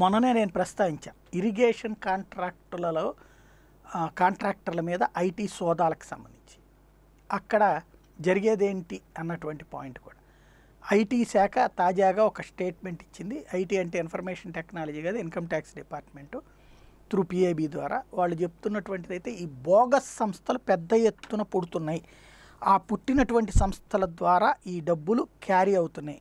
మొన్ననే నేను ప్రస్తావించాను ఇరిగేషన్ కాంట్రాక్టులలో కాంట్రాక్టర్ల మీద ఐటీ సోదాలకు సంబంధించి అక్కడ జరిగేదేంటి అన్నటువంటి పాయింట్ కూడా ఐటీ శాఖ తాజాగా ఒక స్టేట్మెంట్ ఇచ్చింది ఐటీ అంటే ఇన్ఫర్మేషన్ టెక్నాలజీ కదా income tax department through PAB ద్వారా వాళ్ళు చెప్తున్నటువంటిది అయితే ఈ బోగస్ సంస్థలు పెద్ద ఎత్తున పుడుతున్నాయి ఆ పుట్టినటువంటి సంస్థల ద్వారా ఈ డబ్బులు క్యారీ అవుతున్నాయి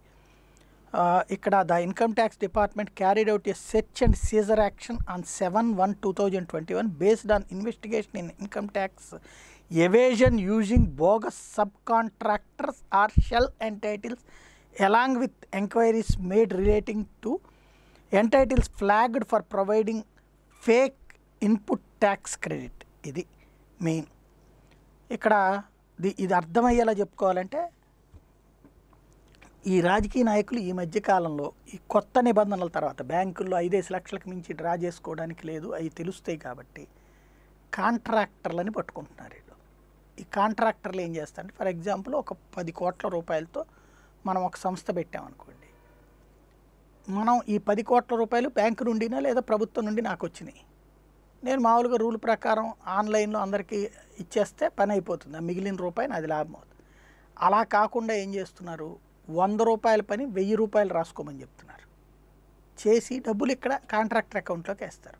ఇక్కడ the income tax department carried out a search and seizure action on seven one two thousand twenty one based on investigation in income tax evasion using bogus subcontractors or shell entities along with enquiries made relating to entities flagged for providing fake input tax credit ఇది main ఇక్కడ ఇది అర్థమయ్యేలా చెప్పుకోవాలంటే ఈ రాజకీయ నాయకులు ఈ మధ్యకాలంలో ఈ కొత్త నిబంధనల తర్వాత బ్యాంకుల్లో ఐదేసి లక్షలకు మించి డ్రా చేసుకోవడానికి లేదు అవి తెలుస్తాయి కాబట్టి కాంట్రాక్టర్లని పట్టుకుంటున్నారు వీళ్ళు ఈ కాంట్రాక్టర్లు ఏం చేస్తారంటే ఫర్ ఎగ్జాంపుల్ ఒక పది కోట్ల రూపాయలతో మనం ఒక సంస్థ పెట్టామనుకోండి మనం ఈ పది కోట్ల రూపాయలు బ్యాంకు నుండినా లేదా ప్రభుత్వం నుండి నాకు వచ్చినాయి నేను మామూలుగా రూల్ ప్రకారం ఆన్లైన్లో అందరికీ ఇచ్చేస్తే పని అయిపోతుంది ఆ మిగిలిన రూపాయి నాది లాభం అవుతుంది అలా కాకుండా ఏం చేస్తున్నారు వంద రూపాయల పని వెయ్యి రూపాయలు రాసుకోమని చెప్తున్నారు చేసి డబ్బులు ఇక్కడ కాంట్రాక్టర్ అకౌంట్లోకి వేస్తారు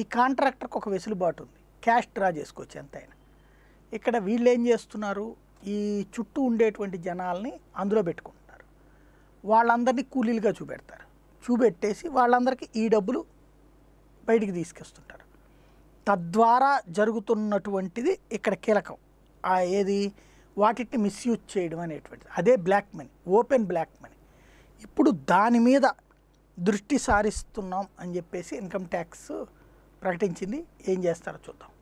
ఈ కాంట్రాక్టర్కి ఒక వెసులుబాటు ఉంది క్యాష్ డ్రా చేసుకోవచ్చు ఎంతైనా ఇక్కడ వీళ్ళు ఏం చేస్తున్నారు ఈ చుట్టూ ఉండేటువంటి జనాల్ని అందులో పెట్టుకుంటున్నారు వాళ్ళందరినీ కూలీలుగా చూపెడతారు చూపెట్టేసి వాళ్ళందరికీ ఈ డబ్బులు బయటికి తీసుకొస్తుంటారు తద్వారా జరుగుతున్నటువంటిది ఇక్కడ కీలకం ఏది వాటిని మిస్యూజ్ చేయడం అనేటువంటిది అదే black money open black money ఇప్పుడు దాని మీద దృష్టి సారిస్తున్నాం అని చెప్పేసి ఇన్కమ్ ట్యాక్స్ ప్రకటించింది ఏం చేస్తారో చూద్దాం